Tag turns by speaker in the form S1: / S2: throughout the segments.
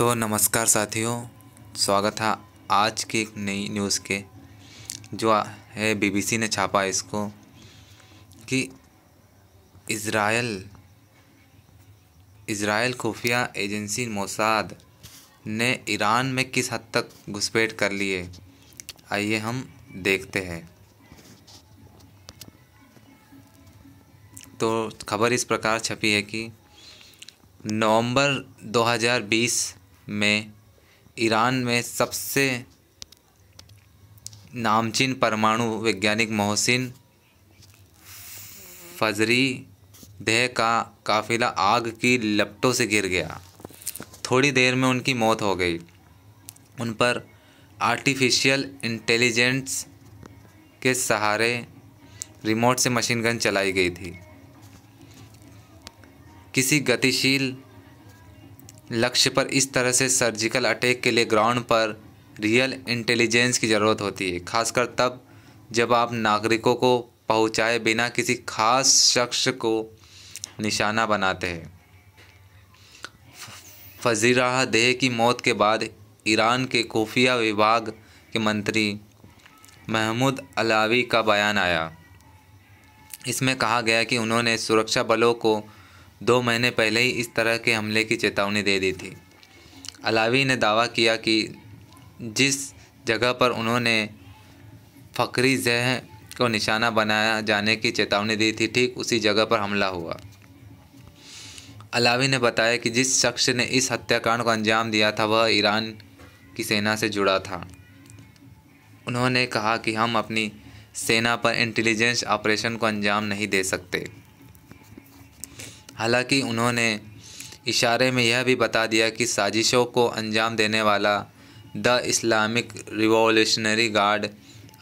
S1: तो नमस्कार साथियों स्वागत है आज की एक नई न्यूज़ के जो है बीबीसी ने छापा इसको कि इसराइल इसराइल खुफिया एजेंसी मोसाद ने ईरान में किस हद तक घुसपैठ कर लिए आइए हम देखते हैं तो खबर इस प्रकार छपी है कि नवंबर 2020 में ईरान में सबसे नामचीन परमाणु वैज्ञानिक मोहसिन फजरी देह का काफिला आग की लपटों से गिर गया थोड़ी देर में उनकी मौत हो गई उन पर आर्टिफिशियल इंटेलिजेंस के सहारे रिमोट से मशीन गन चलाई गई थी किसी गतिशील लक्ष्य पर इस तरह से सर्जिकल अटैक के लिए ग्राउंड पर रियल इंटेलिजेंस की ज़रूरत होती है खासकर तब जब आप नागरिकों को पहुंचाए बिना किसी खास शख्स को निशाना बनाते हैं फजीरा देह की मौत के बाद ईरान के खुफिया विभाग के मंत्री महमूद अलावी का बयान आया इसमें कहा गया कि उन्होंने सुरक्षा बलों को दो महीने पहले ही इस तरह के हमले की चेतावनी दे दी थी अलावी ने दावा किया कि जिस जगह पर उन्होंने फ़करी जह को निशाना बनाया जाने की चेतावनी दी थी ठीक उसी जगह पर हमला हुआ अलावी ने बताया कि जिस शख्स ने इस हत्याकांड को अंजाम दिया था वह ईरान की सेना से जुड़ा था उन्होंने कहा कि हम अपनी सेना पर इंटेलिजेंस ऑपरेशन को अंजाम नहीं दे सकते हालांकि उन्होंने इशारे में यह भी बता दिया कि साजिशों को अंजाम देने वाला the Islamic revolutionary guard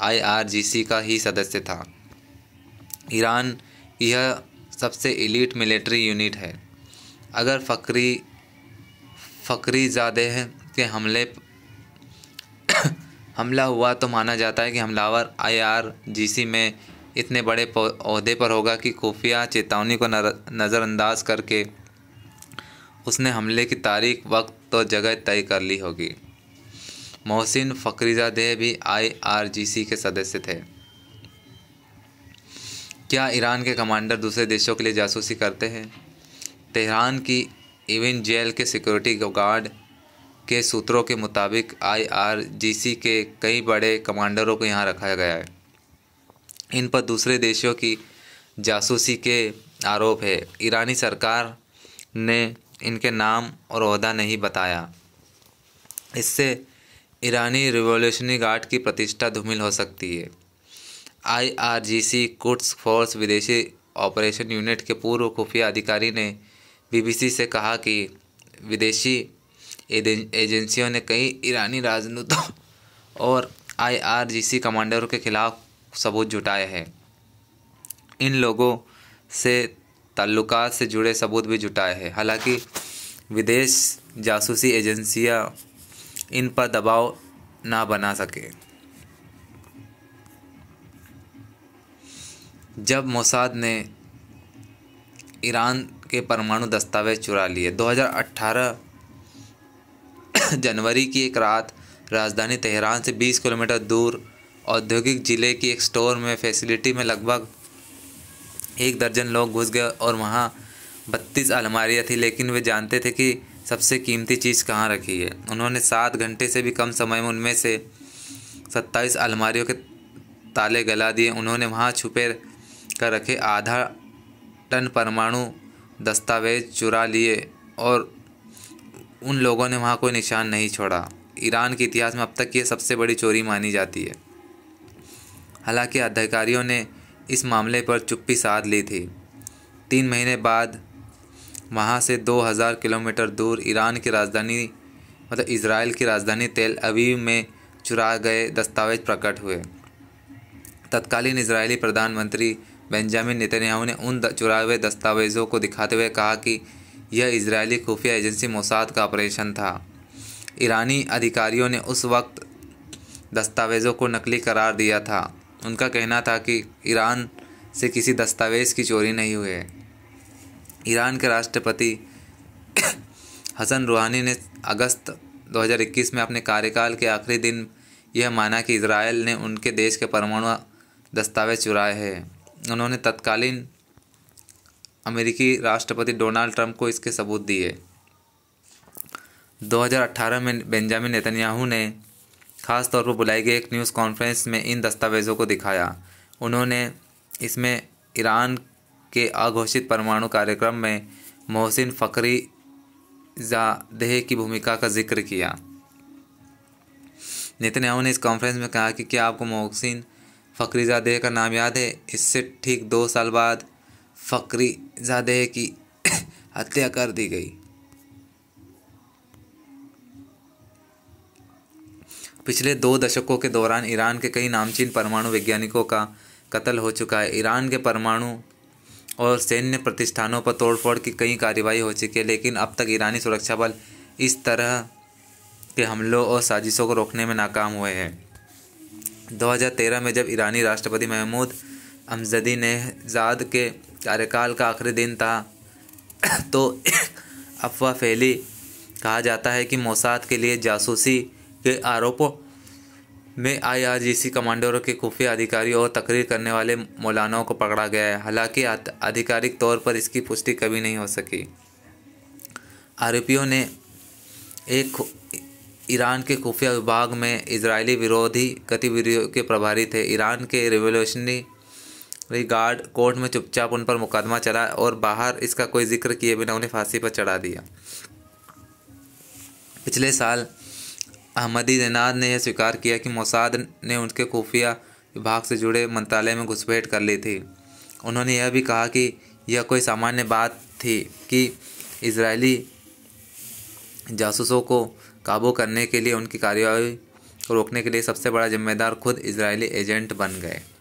S1: IRGC का ही सदस्य था ईरान यह सबसे इलीट मिलिट्री यूनिट है अगर फ़करी फ़करी ज़ादे के हमले हमला हुआ तो माना जाता है कि हमलावर आईआरजीसी में इतने बड़े अहदे पर होगा कि खुफिया चेतावनी को नज़रअंदाज करके उसने हमले की तारीख वक्त तो जगह तय कर ली होगी मोहसिन फ़करीजादे भी आईआरजीसी के सदस्य थे क्या ईरान के कमांडर दूसरे देशों के लिए जासूसी करते हैं तेहरान की इवन जेल के सिक्योरिटी गार्ड के सूत्रों के मुताबिक आईआरजीसी के कई बड़े कमांडरों को यहाँ रखा गया है इन पर दूसरे देशों की जासूसी के आरोप है ईरानी सरकार ने इनके नाम और अहदा नहीं बताया इससे ईरानी रिवॉल्यूशनरी गार्ड की प्रतिष्ठा धूमिल हो सकती है आईआरजीसी कुड्स फोर्स विदेशी ऑपरेशन यूनिट के पूर्व खुफिया अधिकारी ने बीबीसी से कहा कि विदेशी एजेंसियों ने कई ईरानी राजदूतों और आईआरजीसी कमांडरों के खिलाफ सबूत जुटाए हैं इन लोगों से ताल्लुक से जुड़े सबूत भी जुटाए हैं हालांकि विदेश जासूसी एजेंसियां इन पर दबाव ना बना सके जब मोसाद ने ईरान के परमाणु दस्तावेज चुरा लिए 2018 जनवरी की एक रात राजधानी तेहरान से 20 किलोमीटर दूर औद्योगिक जिले की एक स्टोर में फैसिलिटी में लगभग एक दर्जन लोग घुस गए और वहाँ बत्तीस अलमारियाँ थी लेकिन वे जानते थे कि सबसे कीमती चीज़ कहाँ रखी है उन्होंने सात घंटे से भी कम समय में उनमें से सत्ताईस अलमारियों के ताले गला दिए उन्होंने वहाँ छुपे कर रखे आधा टन परमाणु दस्तावेज चुरा लिए और उन लोगों ने वहाँ कोई निशान नहीं छोड़ा ईरान के इतिहास में अब तक ये सबसे बड़ी चोरी मानी जाती है हालांकि अधिकारियों ने इस मामले पर चुप्पी साध ली थी तीन महीने बाद वहाँ से 2000 किलोमीटर दूर ईरान की राजधानी मतलब इसराइल की राजधानी तेल अवीव में चुरा गए दस्तावेज प्रकट हुए तत्कालीन इसराइली प्रधानमंत्री बेंजामिन नितन्याहू ने उन चुराए हुए दस्तावेज़ों को दिखाते हुए कहा कि यह इसराइली खुफिया एजेंसी मोसाद का ऑपरेशन था ईरानी अधिकारियों ने उस वक्त दस्तावेज़ों को नकली करार दिया था उनका कहना था कि ईरान से किसी दस्तावेज़ की चोरी नहीं हुई है ईरान के राष्ट्रपति हसन रूहानी ने अगस्त 2021 में अपने कार्यकाल के आखिरी दिन यह माना कि इसराइल ने उनके देश के परमाणु दस्तावेज चुराए हैं उन्होंने तत्कालीन अमेरिकी राष्ट्रपति डोनाल्ड ट्रंप को इसके सबूत दिए 2018 में बेंजामिन नेतन्याहू ने खास तौर पर बुलाई गई एक न्यूज़ कॉन्फ्रेंस में इन दस्तावेज़ों को दिखाया उन्होंने इसमें ईरान के अघोषित परमाणु कार्यक्रम में मोहसिन फ़करी जादेह की भूमिका का जिक्र किया नेतन्याहू ने इस कॉन्फ्रेंस में कहा कि क्या आपको मोहसिन फ़करीजादेह का नाम याद है इससे ठीक दो साल बाद देह की हत्या कर दी गई पिछले दो दशकों के दौरान ईरान के कई नामचीन परमाणु वैज्ञानिकों का कत्ल हो चुका है ईरान के परमाणु और सैन्य प्रतिष्ठानों पर तोड़फोड़ की कई कार्रवाई हो चुकी है लेकिन अब तक ईरानी सुरक्षा बल इस तरह के हमलों और साजिशों को रोकने में नाकाम हुए हैं 2013 में जब ईरानी राष्ट्रपति महमूद अमजदी ने जाद के कार्यकाल का आखिरी दिन था तो अफवाह फैली कहा जाता है कि मोसाद के लिए जासूसी के आरोपों में आईआरजीसी कमांडरों के खुफिया अधिकारी और तकरीर करने वाले मौलानाओं को पकड़ा गया है हालांकि आधिकारिक तौर पर इसकी पुष्टि कभी नहीं हो सकी आरोपियों ने एक ईरान के खुफिया विभाग में इजरायली विरोधी गतिविधियों के प्रभारी थे ईरान के रिवोल्यूशनरी गार्ड कोर्ट में चुपचाप उन पर मुकदमा चला और बाहर इसका कोई जिक्र किए बिना उन्हें फांसी पर चढ़ा दिया पिछले साल अहमदी जनाद ने यह स्वीकार किया कि मोसाद ने उनके खुफिया विभाग से जुड़े मंत्रालय में घुसपैठ कर ली थी उन्होंने यह भी कहा कि यह कोई सामान्य बात थी कि इसराइली जासूसों को काबू करने के लिए उनकी कार्रवाई रोकने के लिए सबसे बड़ा जिम्मेदार खुद इसराइली एजेंट बन गए